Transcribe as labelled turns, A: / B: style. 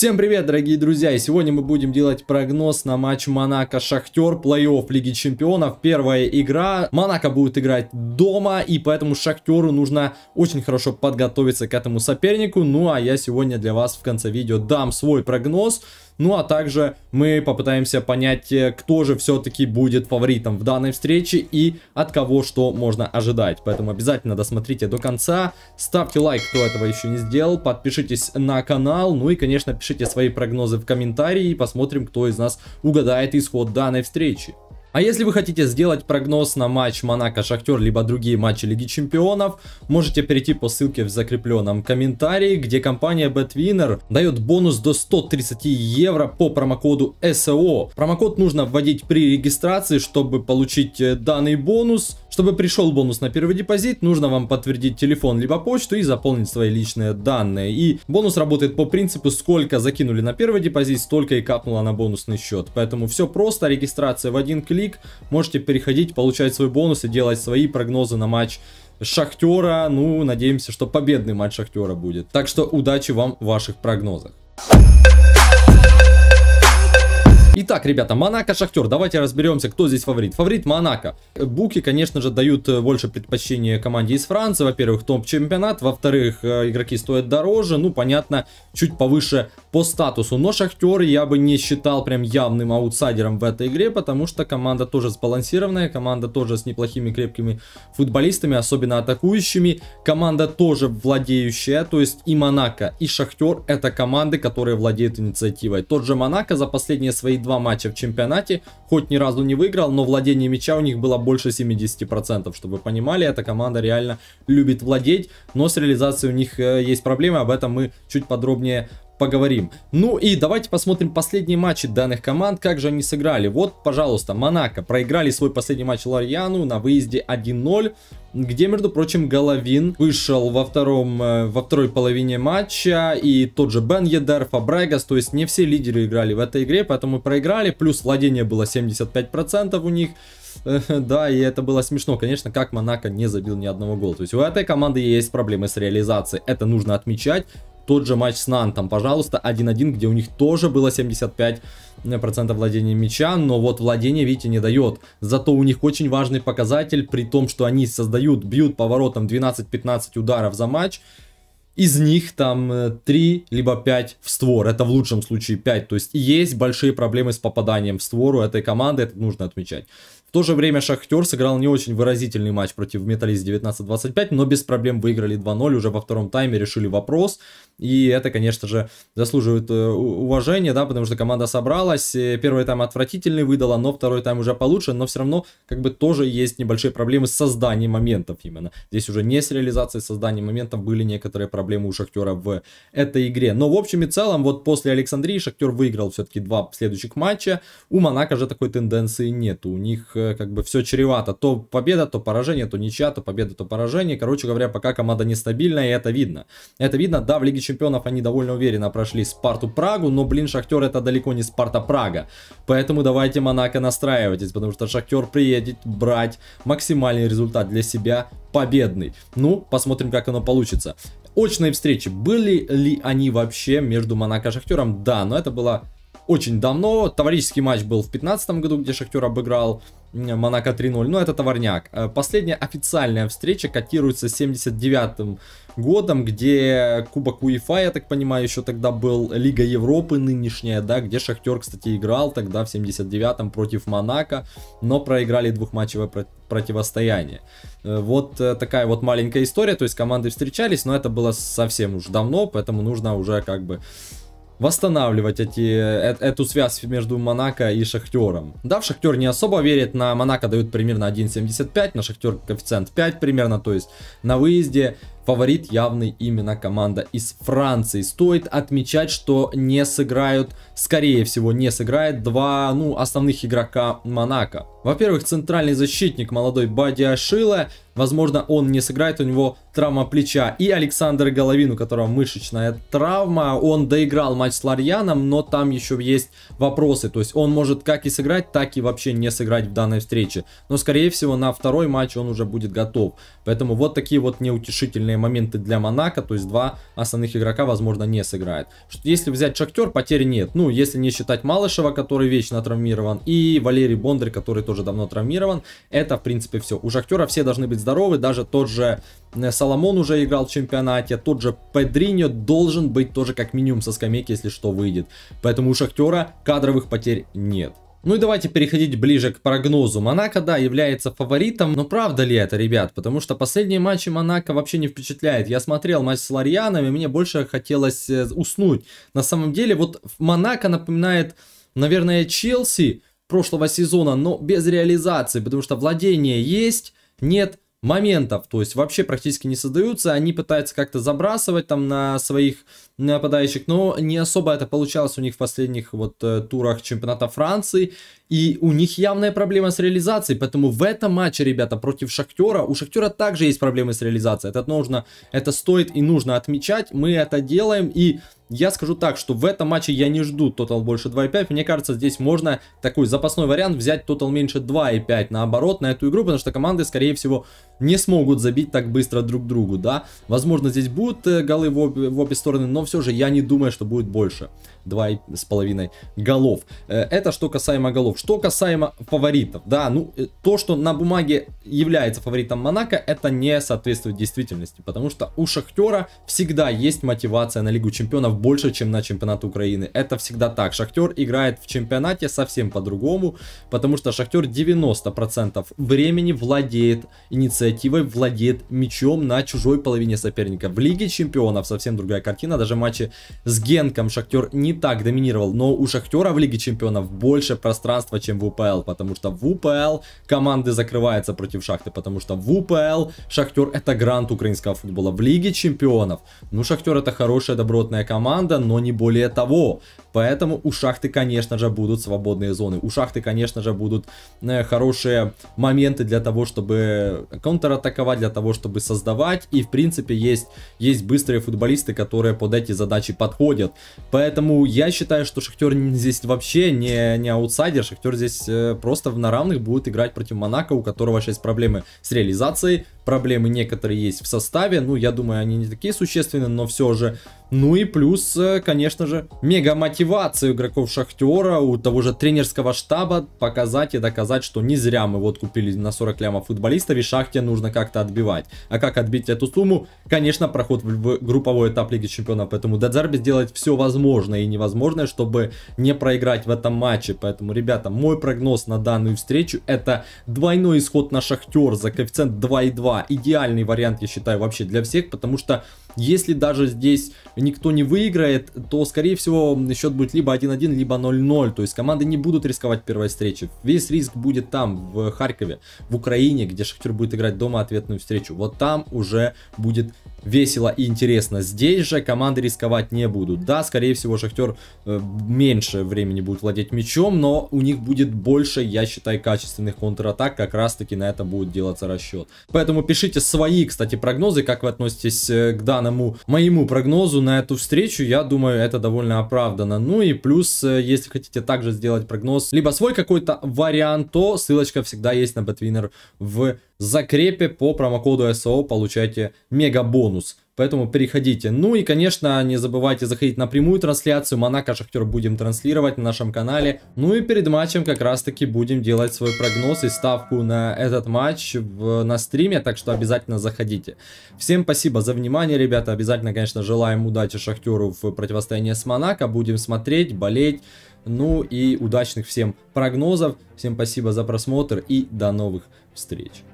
A: Всем привет, дорогие друзья! И сегодня мы будем делать прогноз на матч Монако-Шахтер, плей-офф Лиги Чемпионов. Первая игра. Монако будет играть дома, и поэтому Шахтеру нужно очень хорошо подготовиться к этому сопернику. Ну а я сегодня для вас в конце видео дам свой прогноз. Ну а также мы попытаемся понять, э, кто же все-таки будет фаворитом в данной встрече и от кого что можно ожидать. Поэтому обязательно досмотрите до конца. Ставьте лайк, кто этого еще не сделал. Подпишитесь на канал. Ну и, конечно, пишите свои прогнозы в комментарии и посмотрим, кто из нас угадает исход данной встречи. А если вы хотите сделать прогноз на матч Монако-Шахтер, либо другие матчи Лиги Чемпионов, можете перейти по ссылке в закрепленном комментарии, где компания BetWinner дает бонус до 130 евро по промокоду SEO. Промокод нужно вводить при регистрации, чтобы получить э, данный бонус. Чтобы пришел бонус на первый депозит, нужно вам подтвердить телефон либо почту и заполнить свои личные данные. И бонус работает по принципу, сколько закинули на первый депозит, столько и капнуло на бонусный счет. Поэтому все просто, регистрация в один клик, можете переходить, получать свой бонус и делать свои прогнозы на матч Шахтера. Ну, надеемся, что победный матч Шахтера будет. Так что удачи вам в ваших прогнозах. Итак, ребята, Монако, Шахтер. Давайте разберемся, кто здесь фаворит. Фаворит Монако. Буки, конечно же, дают э, больше предпочтения команде из Франции. Во-первых, топ-чемпионат. Во-вторых, э, игроки стоят дороже. Ну, понятно, чуть повыше по статусу. Но Шахтер я бы не считал прям явным аутсайдером в этой игре, потому что команда тоже сбалансированная. Команда тоже с неплохими крепкими футболистами, особенно атакующими. Команда тоже владеющая. То есть и Монако, и Шахтер это команды, которые владеют инициативой. Тот же Монако за последние свои два матча в чемпионате, хоть ни разу не выиграл, но владение мяча у них было больше 70%, чтобы вы понимали, эта команда реально любит владеть, но с реализацией у них э, есть проблемы, об этом мы чуть подробнее поговорим. Ну и давайте посмотрим последние матчи данных команд, как же они сыграли. Вот, пожалуйста, Монако проиграли свой последний матч Ларьяну на выезде 1-0 где, между прочим, Головин вышел во, втором, э, во второй половине матча, и тот же Бен Едер, Фабрегас, то есть не все лидеры играли в этой игре, поэтому проиграли, плюс владение было 75% у них, э, да, и это было смешно, конечно, как Монако не забил ни одного гола. То есть у этой команды есть проблемы с реализацией, это нужно отмечать тот же матч с Нантом, пожалуйста, 1-1, где у них тоже было 75% э, владения мяча, но вот владение, видите, не дает. Зато у них очень важный показатель, при том, что они создают, бьют поворотом 12-15 ударов за матч, из них там 3 э, либо 5 в створ, это в лучшем случае 5, то есть есть большие проблемы с попаданием в створ у этой команды, это нужно отмечать. В то же время Шахтер сыграл не очень выразительный матч против Металлист 19-25, но без проблем выиграли 2-0, уже во втором тайме решили вопрос. И это, конечно же, заслуживает э, уважения, да, потому что команда собралась, э, первый тайм отвратительный выдала, но второй тайм уже получше, но все равно как бы тоже есть небольшие проблемы с созданием моментов именно. Здесь уже не с реализацией создания моментов были некоторые проблемы проблемы у Шахтера в этой игре. Но в общем и целом, вот после Александрии Шахтер выиграл все-таки два следующих матча. У Монако же такой тенденции нет. У них э, как бы все чревато. То победа, то поражение, то ничья, то победа, то поражение. Короче говоря, пока команда нестабильная, и это видно. Это видно, да, в Лиге Чемпионов они довольно уверенно прошли Спарту Прагу, но, блин, Шахтер это далеко не Спарта Прага. Поэтому давайте Монако настраивайтесь, потому что Шахтер приедет брать максимальный результат для себя победный. Ну, посмотрим, как оно получится очные встречи. Были ли они вообще между Монако и Шахтером? Да, но это было очень давно. Товарищеский матч был в 2015 году, где Шахтер обыграл Монако 3-0. Но ну, это товарняк. Э, последняя официальная встреча котируется 79-м годом, где Кубок УЕФА, я так понимаю, еще тогда был Лига Европы нынешняя, да, где Шахтер, кстати, играл тогда в 79-м против Монако, но проиграли двухматчевое противостояние. Э, вот э, такая вот маленькая история, то есть команды встречались, но это было совсем уж давно, поэтому нужно уже как бы восстанавливать эти, э, э, эту связь между Монако и Шахтером. Да, в Шахтер не особо верит, на Монако дают примерно 1.75, на Шахтер коэффициент 5 примерно, то есть на выезде Фаворит явный именно команда из Франции. Стоит отмечать, что не сыграют, скорее всего, не сыграет два, ну, основных игрока Монако. Во-первых, центральный защитник молодой Бадиа Шила. Возможно, он не сыграет, у него травма плеча. И Александр Головин, у которого мышечная травма. Он доиграл матч с Ларьяном, но там еще есть вопросы. То есть он может как и сыграть, так и вообще не сыграть в данной встрече. Но, скорее всего, на второй матч он уже будет готов. Поэтому вот такие вот неутешительные моменты для Монако, то есть два основных игрока, возможно, не сыграет. Если взять Шахтер, потерь нет. Ну, если не считать Малышева, который вечно травмирован, и Валерий Бондарь, который тоже давно травмирован, это, в принципе, все. У Шахтера все должны быть здоровы, даже тот же э, Соломон уже играл в чемпионате, тот же Педриньо должен быть тоже как минимум со скамейки, если что, выйдет. Поэтому у Шахтера кадровых потерь нет. Ну и давайте переходить ближе к прогнозу. Монако, да, является фаворитом, но правда ли это, ребят? Потому что последние матчи Монако вообще не впечатляет. Я смотрел матч с Ларьяном, и мне больше хотелось э, уснуть. На самом деле, вот Монако напоминает, наверное, Челси прошлого сезона, но без реализации, потому что владение есть, нет моментов, то есть вообще практически не создаются, они пытаются как-то забрасывать там на своих нападающих, но не особо это получалось у них в последних вот э, турах чемпионата Франции, и у них явная проблема с реализацией, поэтому в этом матче, ребята, против Шахтера, у Шахтера также есть проблемы с реализацией, это нужно, это стоит и нужно отмечать, мы это делаем, и я скажу так, что в этом матче я не жду тотал больше 2.5. Мне кажется, здесь можно такой запасной вариант взять тотал меньше 2.5 наоборот на эту игру, потому что команды, скорее всего, не смогут забить так быстро друг другу, да. Возможно, здесь будут э, голы в обе, в обе стороны, но все же я не думаю, что будет больше 2,5 голов. Э, это что касаемо голов. Что касаемо фаворитов, да, ну, э, то, что на бумаге является фаворитом Монако, это не соответствует действительности, потому что у Шахтера всегда есть мотивация на Лигу Чемпионов больше, чем на чемпионат Украины. Это всегда так. Шахтер играет в чемпионате совсем по-другому, потому что Шахтер 90% времени владеет инициативой, владеет мячом на чужой половине соперника. В Лиге Чемпионов совсем другая картина. Даже матчи с Генком Шахтер не так доминировал, но у Шахтера в Лиге Чемпионов больше пространства, чем в УПЛ, потому что в УПЛ команды закрываются против Шахты, потому что в УПЛ Шахтер это грант украинского футбола. В Лиге Чемпионов, ну Шахтер это хорошая добротная команда, команда, но не более того. Поэтому у шахты, конечно же, будут свободные зоны. У шахты, конечно же, будут э, хорошие моменты для того, чтобы контратаковать, для того, чтобы создавать. И, в принципе, есть, есть быстрые футболисты, которые под эти задачи подходят. Поэтому я считаю, что Шахтер здесь вообще не, не аутсайдер. Шахтер здесь э, просто на равных будет играть против Монако, у которого сейчас проблемы с реализацией проблемы некоторые есть в составе. Ну, я думаю, они не такие существенные, но все же. Ну и плюс, э, конечно же, мега мотивация игроков Шахтера, у того же тренерского штаба показать и доказать, что не зря мы вот купили на 40 лямов футболистов и Шахте нужно как-то отбивать. А как отбить эту сумму? Конечно, проход в групповой этап Лиги Чемпионов, поэтому Дадзарби сделает все возможное и невозможное, чтобы не проиграть в этом матче. Поэтому, ребята, мой прогноз на данную встречу это двойной исход на Шахтер за коэффициент 2,2 идеальный вариант, я считаю, вообще для всех, потому что если даже здесь никто не выиграет, то, скорее всего, счет будет либо 1-1, либо 0-0. То есть команды не будут рисковать первой встречи. Весь риск будет там, в Харькове, в Украине, где Шахтер будет играть дома ответную встречу. Вот там уже будет весело и интересно. Здесь же команды рисковать не будут. Да, скорее всего, Шахтер э, меньше времени будет владеть мячом, но у них будет больше, я считаю, качественных контратак. Как раз таки на это будет делаться расчет. Поэтому пишите свои, кстати, прогнозы, как вы относитесь э, к данному данному моему прогнозу на эту встречу, я думаю, это довольно оправдано. Ну и плюс, э, если хотите также сделать прогноз, либо свой какой-то вариант, то ссылочка всегда есть на Betwinner в закрепе по промокоду SO, получайте мега бонус. Поэтому переходите. Ну и, конечно, не забывайте заходить на прямую трансляцию. Монако Шахтер будем транслировать на нашем канале. Ну и перед матчем как раз-таки будем делать свой прогноз и ставку на этот матч в, на стриме. Так что обязательно заходите. Всем спасибо за внимание, ребята. Обязательно, конечно, желаем удачи Шахтеру в противостоянии с Монако. Будем смотреть, болеть. Ну и удачных всем прогнозов. Всем спасибо за просмотр и до новых встреч.